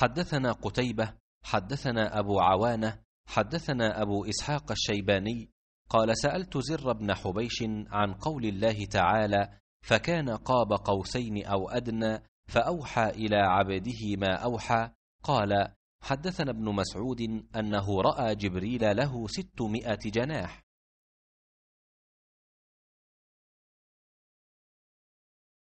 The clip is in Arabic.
حدثنا قتيبة حدثنا أبو عوانة حدثنا أبو إسحاق الشيباني قال سألت زر بن حبيش عن قول الله تعالى فكان قاب قوسين أو أدنى فأوحى إلى عبده ما أوحى قال حدثنا ابن مسعود أنه رأى جبريل له ستمائة جناح